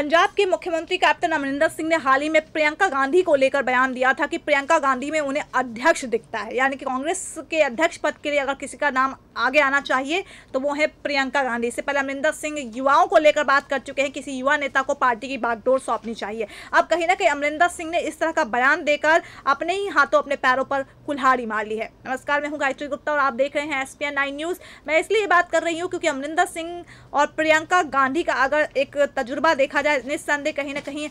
पंजाब के मुख्यमंत्री कैप्टन अमरिंदर सिंह ने हाल ही में प्रियंका गांधी को लेकर बयान दिया था कि प्रियंका गांधी में उन्हें अध्यक्ष दिखता है यानी कि कांग्रेस के अध्यक्ष पद के लिए अगर किसी का नाम आगे आना चाहिए तो वो है प्रियंका गांधी इससे पहले अमरिंदर सिंह युवाओं को लेकर बात कर चुके हैं किसी युवा नेता को पार्टी की बागडोर सौंपनी चाहिए अब कहीं ना कहीं अमरिंदर सिंह ने इस तरह का बयान देकर अपने ही हाथों अपने पैरों पर कुल्हाड़ी मार ली है नमस्कार मैं हूँ गायत्री गुप्ता और आप देख रहे हैं एस पी न्यूज़ मैं इसलिए बात कर रही हूँ क्योंकि अमरिंदर सिंह और प्रियंका गांधी का अगर एक तजुर्बा देखा जाए निस्संदेह कहीं ना कहीं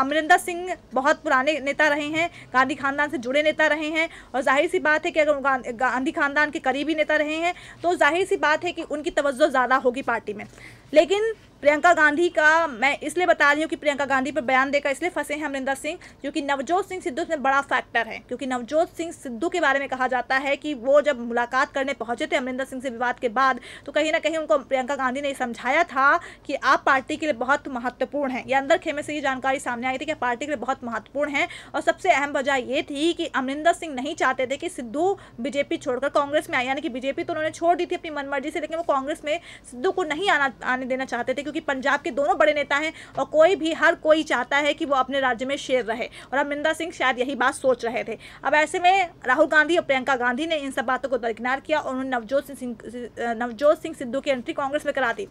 अमरिंदर सिंह बहुत पुराने नेता रहे हैं गांधी खानदान से जुड़े नेता रहे हैं और जाहिर सी बात है कि अगर गांधी खानदान के करीबी नेता रहे हैं तो जाहिर सी बात है कि उनकी तवज्जो ज़्यादा होगी पार्टी में लेकिन प्रियंका गांधी का मैं इसलिए बता रही हूँ कि प्रियंका गांधी पर बयान देकर इसलिए फंसे हैं अमरिंदर सिंह जो कि नवजोत सिंह सिद्धू इसमें बड़ा फैक्टर है क्योंकि नवजोत सिंह सिद्धू के बारे में कहा जाता है कि वो जब मुलाकात करने पहुंचे थे अमरिंदर सिंह से विवाद के बाद तो कहीं ना कहीं उनको प्रियंका गांधी ने समझाया था कि आप पार्टी के लिए बहुत महत्वपूर्ण हैं या अंदर खेमे से ये जानकारी सामने आई थी कि पार्टी के लिए बहुत महत्वपूर्ण हैं और सबसे अहम वजह ये थी कि अमरिंदर सिंह नहीं चाहते थे कि सिद्धू बीजेपी छोड़कर कांग्रेस में आए यानी कि बीजेपी तो उन्होंने छोड़ दी थी अपनी मनमर्जी से लेकिन वो कांग्रेस में सिद्धू को नहीं आना आने देना चाहते थे क्योंकि पंजाब के दोनों बड़े नेता हैं और कोई भी हर कोई चाहता है कि वो अपने राज्य में शेर रहे और अमरिंदर सिंह शायद यही बात सोच रहे थे अब ऐसे में राहुल गांधी और प्रियंका गांधी ने इन सब बातों को दरकिनार किया और उन्होंने नवजोत सिंह नवजोत सिंह सिद्धू की एंट्री कांग्रेस में करा दी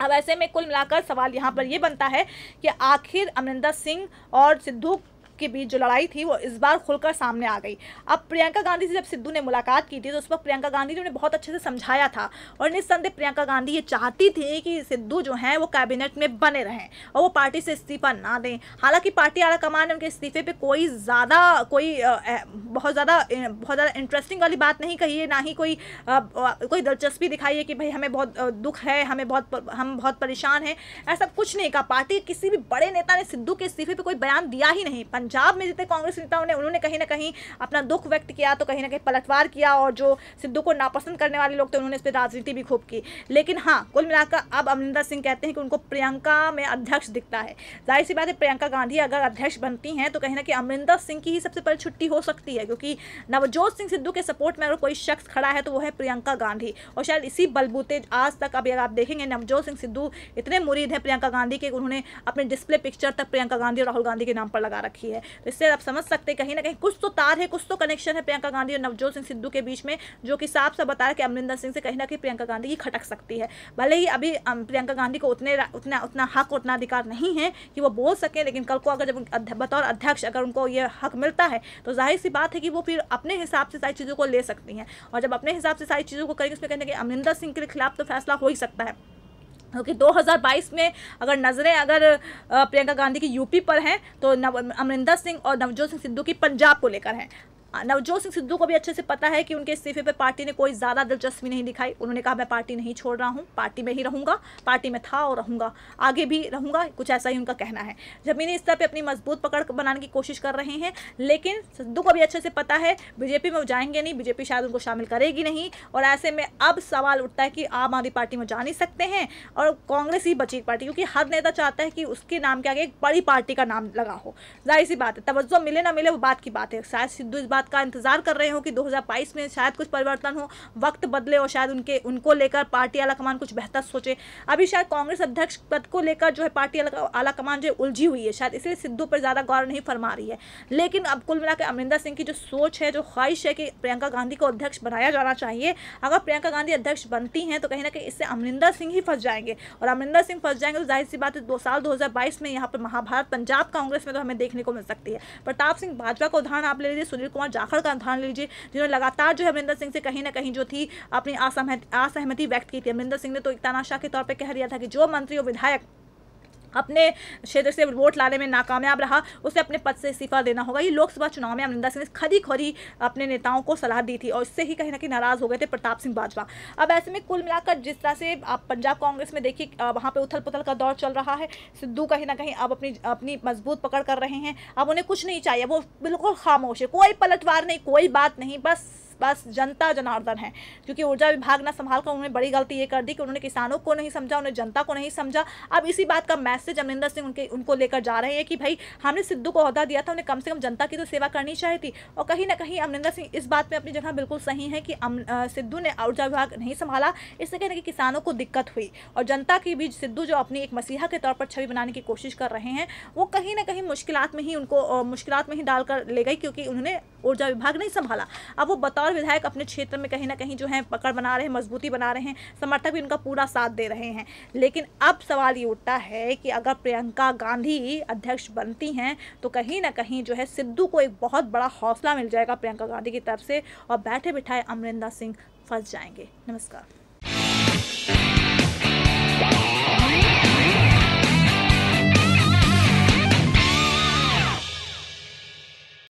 अब ऐसे में कुल मिलाकर सवाल यहाँ पर यह बनता है कि आखिर अमरिंदर सिंह और सिद्धू के बीच जो लड़ाई थी वो इस बार खुलकर सामने आ गई अब प्रियंका गांधी से जब सिद्धू ने मुलाकात की थी तो उस वक्त प्रियंका गांधी ने उन्हें बहुत अच्छे से समझाया था और निस्संदेह प्रियंका गांधी ये चाहती थी कि सिद्धू जो हैं वो कैबिनेट में बने रहें और वो पार्टी से इस्तीफा ना दें हालांकि पार्टी आला कमान ने उनके इस्तीफे पर कोई ज़्यादा कोई बहुत ज़्यादा बहुत ज़्यादा इंटरेस्टिंग वाली बात नहीं कही है ना ही कोई कोई दिलचस्पी दिखाई है कि भाई हमें बहुत दुख है हमें बहुत हम बहुत परेशान हैं ऐसा कुछ नहीं कहा पार्टी किसी भी बड़े नेता ने सिद्धू के इस्तीफे पर कोई बयान दिया ही नहीं पंजाब में जितने कांग्रेस नेताओं ने उन्होंने कहीं ना कहीं अपना दुख व्यक्त किया तो कहीं ना कहीं पलटवार किया और जो सिद्धू को नापसंद करने वाले लोग थे उन्होंने इस पर राजनीति भी खूब की लेकिन हाँ कुल मिलाकर अब अमरिंदर सिंह कहते हैं कि उनको प्रियंका में अध्यक्ष दिखता है जाहिर सी बात है प्रियंका गांधी अगर अध्यक्ष बनती हैं तो कहीं ना कहीं अमरिंदर सिंह की ही सबसे पहले छुट्टी हो सकती है क्योंकि नवजोत सिंह सिद्धू के सपोर्ट में अगर कोई शख्स खड़ा है तो वो है प्रियंका गांधी और शायद इसी बलबूते आज तक अभी आप देखेंगे नवजोत सिंह सिद्धू इतने मुरीद हैं प्रियंका गांधी के उन्होंने अपने डिस्प्ले पिक्चर तक प्रियंका गांधी और राहुल गांधी के नाम पर लगा रखी है है तो इससे आप समझ सकते हैं कहीं ना कहीं कुछ तो तार है कुछ तो कनेक्शन है प्रियंका गांधी और नवजोत सिंह सिद्धू के बीच में जो कि साफ साफ बताया कि अमरिंदर सिंह से कहीं ना कहीं प्रियंका गांधी की खटक सकती है भले ही अभी प्रियंका गांधी को उतने उतना उतना हक उतना अधिकार नहीं है कि वो बोल सकें लेकिन कल को अगर जब बतौर अध्यक्ष अगर उनको ये हक मिलता है तो जाहिर सी बात है कि वो फिर अपने हिसाब से सारी चीज़ों को ले सकती हैं और जब अपने हिसाब से सारी चीज़ों को करेंगे उसमें कहने कि अमरिंदर सिंह के खिलाफ तो फैसला हो ही सकता है क्योंकि हज़ार 2022 में अगर नज़रें अगर प्रियंका गांधी की यूपी पर हैं तो नव अमरिंदर सिंह और नवजोत सिंह सिद्धू की पंजाब को लेकर हैं नवजोत सिंह सिद्धू को भी अच्छे से पता है कि उनके इस्तीफे पर पार्टी ने कोई ज़्यादा दिलचस्पी नहीं दिखाई उन्होंने कहा मैं पार्टी नहीं छोड़ रहा हूँ पार्टी में ही रहूँगा पार्टी में था और रहूँगा आगे भी रहूँगा कुछ ऐसा ही उनका कहना है जमीनी स्तर पर अपनी मजबूत पकड़ बनाने की कोशिश कर रहे हैं लेकिन सिद्धू को भी अच्छे से पता है बीजेपी में वो जाएंगे नहीं बीजेपी शायद उनको शामिल करेगी नहीं और ऐसे में अब सवाल उठता है कि आम आदमी पार्टी में जा नहीं सकते हैं और कांग्रेस ही बची पार्टी क्योंकि हर नेता चाहता है कि उसके नाम के आगे एक बड़ी पार्टी का नाम लगा हो जाहिर सी बात है तवज्जो मिले ना मिले वो बात की बात है शायद सिद्धू इस बात बात का इंतजार कर रहे हो कि 2022 में शायद कुछ परिवर्तन हो वक्त बदले और शायद उनके उनको लेकर पार्टी आला कमान कुछ बेहतर सोचे अभी शायद कांग्रेस अध्यक्ष पद को लेकर जो है पार्टी आला कमान जो उलझी हुई है शायद इसलिए सिद्धू पर ज़्यादा गौर नहीं फरमा रही है लेकिन अब कुल मिलाकर अमरिंदर सिंह की जो सोच है जो ख्वाहिश है कि प्रियंका गांधी को अध्यक्ष बनाया जाना चाहिए अगर प्रियंका गांधी अध्यक्ष बनती हैं तो कहीं ना कहीं इससे अमरिंदर सिंह ही फंस जाएंगे और अमरिंदर सिंह फंस जाएंगे तो जाहिर सी बात है दो साल 2022 में यहाँ पर महाभारत पंजाब कांग्रेस में तो हमें देखने को मिल सकती है प्रताप सिंह भाजपा का उदाहरण आप ले लीजिए सुनील कुमार जाखड़ का उदाहरण लीजिए जिन्होंने लगातार जो है अमरिंदर सिंह से कहीं ना कहीं जो थी अपनी असहमति व्यक्त की थी अमरिंदर सिंह ने तो एक तानाशाह के तौर पर कह दिया था कि जो मंत्री और विधायक अपने क्षेत्र से वोट लाने में नाकामयाब रहा उसे अपने पद से इस्तीफा देना होगा ये लोकसभा चुनाव में अमरिंदर सिंह ने खरी खोरी अपने नेताओं को सलाह दी थी और इससे ही कहीं ना कहीं नाराज हो गए थे प्रताप सिंह बाजवा अब ऐसे में कुल मिलाकर जिस तरह से आप पंजाब कांग्रेस में देखिए वहाँ पर उथल पुथल का दौर चल रहा है सिद्धू कहीं ना कहीं अब अपनी अपनी मजबूत पकड़ कर रहे हैं अब उन्हें कुछ नहीं चाहिए वो बिल्कुल खामोश है कोई पलटवार नहीं कोई बात नहीं बस पास जनता जनार्दन है क्योंकि ऊर्जा विभाग ना संभाल कर उन्होंने बड़ी गलती ये कर दी कि उन्होंने किसानों को नहीं समझा उन्हें जनता को नहीं समझा अब इसी बात का मैसेज अमरिंदर सिंह उनके उनको लेकर जा रहे हैं कि भाई हमने सिद्धू को अहदा दिया था उन्हें कम से कम जनता की तो सेवा करनी चाहिए थी और कहीं ना कहीं अमरिंदर सिंह इस बात में अपनी जगह बिल्कुल सही है कि सिद्धू ने ऊर्जा विभाग नहीं संभाला इससे कहने की किसानों को दिक्कत हुई और जनता के बीच सिद्धू जो अपनी एक मसीहा के तौर पर छवि बनाने की कोशिश कर रहे हैं वो कहीं ना कहीं मुश्किल में ही उनको मुश्किल में ही डालकर ले गई क्योंकि उन्होंने ऊर्जा विभाग नहीं संभाला अब वो बतौर और विधायक अपने क्षेत्र में कहीं ना कहीं जो है पकड़ बना रहे हैं मजबूती बना रहे हैं समर्थक भी उनका पूरा साथ दे रहे हैं लेकिन अब सवाल ये उठता है कि अगर प्रियंका गांधी अध्यक्ष बनती हैं तो कहीं ना कहीं जो है सिद्धू को एक बहुत बड़ा हौसला मिल जाएगा प्रियंका गांधी की तरफ से और बैठे बिठाए अमरिंदर सिंह फंस जाएंगे नमस्कार